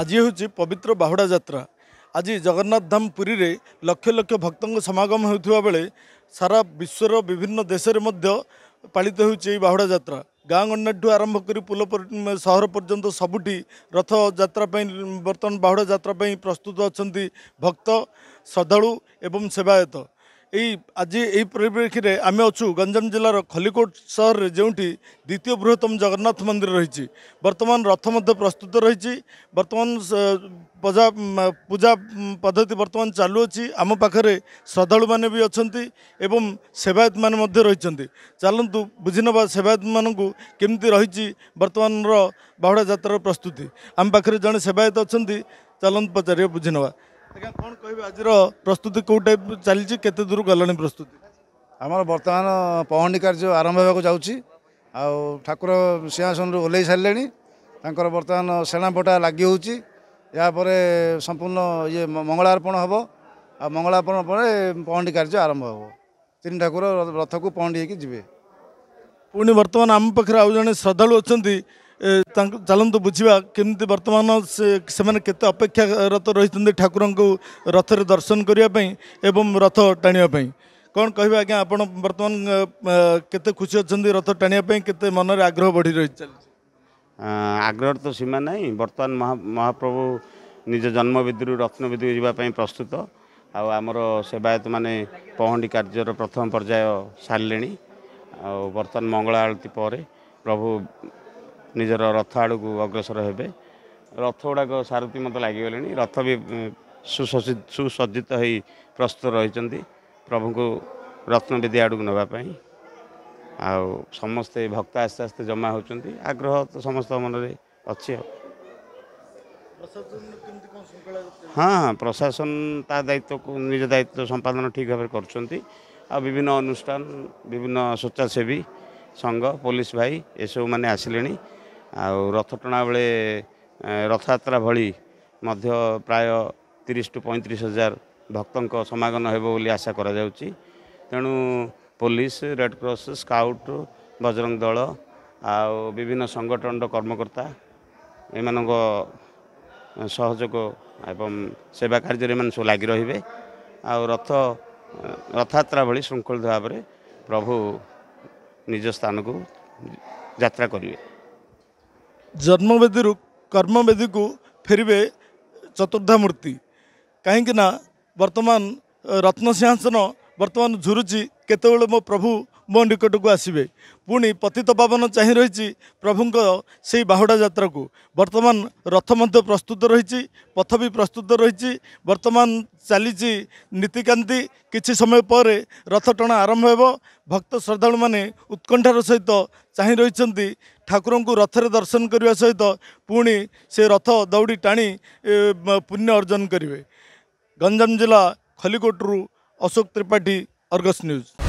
ଆଜି ହେଉଛି ପବିତ୍ର ବାହୁଡ଼ା ଯାତ୍ରା ଆଜି ଜଗନ୍ନାଥ ଧାମ ପୁରୀରେ ଲକ୍ଷ ଲକ୍ଷ ଭକ୍ତଙ୍କ ସମାଗମ ହେଉଥିବା ବେଳେ ସାରା ବିଶ୍ୱର ବିଭିନ୍ନ ଦେଶରେ ମଧ୍ୟ ପାଳିତ ହେଉଛି ଏହି ବାହୁଡ଼ା ଯାତ୍ରା ଗାଁ ଗଣ୍ଡାଠୁ ଆରମ୍ଭ କରି ପୁଲ ସହର ପର୍ଯ୍ୟନ୍ତ ସବୁଠି ରଥଯାତ୍ରା ପାଇଁ ବର୍ତ୍ତମାନ ବାହୁଡ଼ା ଯାତ୍ରା ପାଇଁ ପ୍ରସ୍ତୁତ ଅଛନ୍ତି ଭକ୍ତ ଶ୍ରଦ୍ଧାଳୁ ଏବଂ ସେବାୟତ ଏଇ ଆଜି ଏଇ ପରିପ୍ରେକ୍ଷୀରେ ଆମେ ଅଛୁ ଗଞ୍ଜାମ ଜିଲ୍ଲାର ଖଲିକୋଟ ସହରରେ ଯେଉଁଠି ଦ୍ୱିତୀୟ ବୃହତ୍ତମ ଜଗନ୍ନାଥ ମନ୍ଦିର ରହିଛି ବର୍ତ୍ତମାନ ରଥ ମଧ୍ୟ ପ୍ରସ୍ତୁତ ରହିଛି ବର୍ତ୍ତମାନ ପୂଜା ପୂଜା ପଦ୍ଧତି ବର୍ତ୍ତମାନ ଚାଲୁଅଛି ଆମ ପାଖରେ ଶ୍ରଦ୍ଧାଳୁମାନେ ବି ଅଛନ୍ତି ଏବଂ ସେବାୟତମାନେ ମଧ୍ୟ ରହିଛନ୍ତି ଚାଲନ୍ତୁ ବୁଝିନେବା ସେବାୟତମାନଙ୍କୁ କେମିତି ରହିଛି ବର୍ତ୍ତମାନର ବାହୁଡ଼ା ଯାତ୍ରାର ପ୍ରସ୍ତୁତି ଆମ ପାଖରେ ଜଣେ ସେବାୟତ ଅଛନ୍ତି ଚାଲନ୍ତୁ ପଚାରିବା ବୁଝିନେବା ଆଜ୍ଞା କ'ଣ ଆଜିର ପ୍ରସ୍ତୁତି କେଉଁ ଟାଇପ୍ ଚାଲିଛି କେତେ ଦୂର ଗଲାଣି ପ୍ରସ୍ତୁତି ଆମର ବର୍ତ୍ତମାନ ପହଣ୍ଡି କାର୍ଯ୍ୟ ଆରମ୍ଭ ହେବାକୁ ଯାଉଛି ଆଉ ଠାକୁର ସିଂହାସନରୁ ଓହ୍ଲେଇ ସାରିଲେଣି ତାଙ୍କର ବର୍ତ୍ତମାନ ସେଣାପଟା ଲାଗି ହେଉଛି ଏହାପରେ ସମ୍ପୂର୍ଣ୍ଣ ଇଏ ମଙ୍ଗଳାର୍ପଣ ହେବ ଆଉ ମଙ୍ଗଳାର୍ପଣ ପରେ ପହଣ୍ଡି କାର୍ଯ୍ୟ ଆରମ୍ଭ ହେବ ତିନି ଠାକୁର ରଥକୁ ପହଣ୍ଡି ହେଇକି ଯିବେ ପୁଣି ବର୍ତ୍ତମାନ ଆମ ପାଖରେ ଆଉ ଜଣେ ଶ୍ରଦ୍ଧାଳୁ ଅଛନ୍ତି ଚାଲନ୍ତୁ ବୁଝିବା କେମିତି ବର୍ତ୍ତମାନ ସେମାନେ କେତେ ଅପେକ୍ଷାରତ ରହିଛନ୍ତି ଠାକୁରଙ୍କୁ ରଥରେ ଦର୍ଶନ କରିବା ପାଇଁ ଏବଂ ରଥ ଟାଣିବା ପାଇଁ କ'ଣ କହିବେ ଆଜ୍ଞା ଆପଣ ବର୍ତ୍ତମାନ କେତେ ଖୁସି ଅଛନ୍ତି ରଥ ଟାଣିବା ପାଇଁ କେତେ ମନରେ ଆଗ୍ରହ ବଢ଼ି ରହି ଚାଲିଛି ଆଗ୍ରହର ତ ସୀମା ନାହିଁ ବର୍ତ୍ତମାନ ମହାପ୍ରଭୁ ନିଜ ଜନ୍ମବିଧିରୁ ରତ୍ନବିଧି ଯିବା ପାଇଁ ପ୍ରସ୍ତୁତ ଆଉ ଆମର ସେବାୟତମାନେ ପହଣ୍ଡି କାର୍ଯ୍ୟର ପ୍ରଥମ ପର୍ଯ୍ୟାୟ ସାରିଲେଣି ଆଉ ବର୍ତ୍ତମାନ ମଙ୍ଗଳା ଆଳତୀ ପରେ ପ୍ରଭୁ निजर रथ आडको अग्रसर हेर्नु रथगुडाक सारती मत लाग रथ वि सुसजित सुसज्जित हु प्रस्तुत रह प्रभु रत्न विद्या आडि नै आ समे भक्त आस्ते आस्ते जमाउन् आग्रह त समे अझ हा प्रशासन ता दाव निज दायित्व सम्पादन ठिक भाव आउ विभिन्न अनुष्ठान विभिन्न स्वेच्छासेवी सङ्घ पोलिस भाइ एसबु म आस ଆଉ ରଥ ଟଣା ବେଳେ ରଥଯାତ୍ରା ଭଳି ମଧ୍ୟ ପ୍ରାୟ ତିରିଶ ଟୁ ପଇଁତିରିଶ ହଜାର ଭକ୍ତଙ୍କ ସମାଗମ ହେବ ବୋଲି ଆଶା କରାଯାଉଛି ତେଣୁ ପୋଲିସ ରେଡ଼କ୍ରସ ସ୍କାଉଟ ବଜରଙ୍ଗ ଦଳ ଆଉ ବିଭିନ୍ନ ସଂଗଠନର କର୍ମକର୍ତ୍ତା ଏମାନଙ୍କ ସହଯୋଗ ଏବଂ ସେବା କାର୍ଯ୍ୟରେ ଏମାନେ ସବୁ ଲାଗି ରହିବେ ଆଉ ରଥ ରଥଯାତ୍ରା ଭଳି ଶୃଙ୍ଖଳିତ ଭାବରେ ପ୍ରଭୁ ନିଜ ସ୍ଥାନକୁ ଯାତ୍ରା କରିବେ ଜନ୍ମବେଦୀରୁ କର୍ମବେଦୀକୁ ଫେରିବେ ଚତୁର୍ଦ୍ଧା ମୂର୍ତ୍ତି କାହିଁକିନା ବର୍ତ୍ତମାନ ରତ୍ନସିଂହାସନ ବର୍ତ୍ତମାନ ଝୁରୁଛି କେତେବେଳେ ମୋ ପ୍ରଭୁ ମୋ ନିକଟକୁ ଆସିବେ ପୁଣି ପତିତ ପାବନ ଚାହିଁ ରହିଛି ପ୍ରଭୁଙ୍କ ସେଇ ବାହୁଡ଼ା ଯାତ୍ରାକୁ ବର୍ତ୍ତମାନ ରଥ ମଧ୍ୟ ପ୍ରସ୍ତୁତ ରହିଛି ପଥ ବି ପ୍ରସ୍ତୁତ ରହିଛି ବର୍ତ୍ତମାନ ଚାଲିଛି ନୀତିକାନ୍ତି କିଛି ସମୟ ପରେ ରଥ ଟଣା ଆରମ୍ଭ ହେବ ଭକ୍ତ ଶ୍ରଦ୍ଧାଳୁମାନେ ଉତ୍କଣ୍ଠାର ସହିତ ଚାହିଁ ରହିଛନ୍ତି ଠାକୁରଙ୍କୁ ରଥରେ ଦର୍ଶନ କରିବା ସହିତ ପୁଣି ସେ ରଥ ଦୌଡ଼ି ଟାଣି ପୁଣ୍ୟ ଅର୍ଜନ କରିବେ ଗଞ୍ଜାମ ଜିଲ୍ଲା ଖଲିକୋଟରୁ ଅଶୋକ ତ୍ରିପାଠୀ ଅର୍ଗସ୍ ନ୍ୟୁଜ୍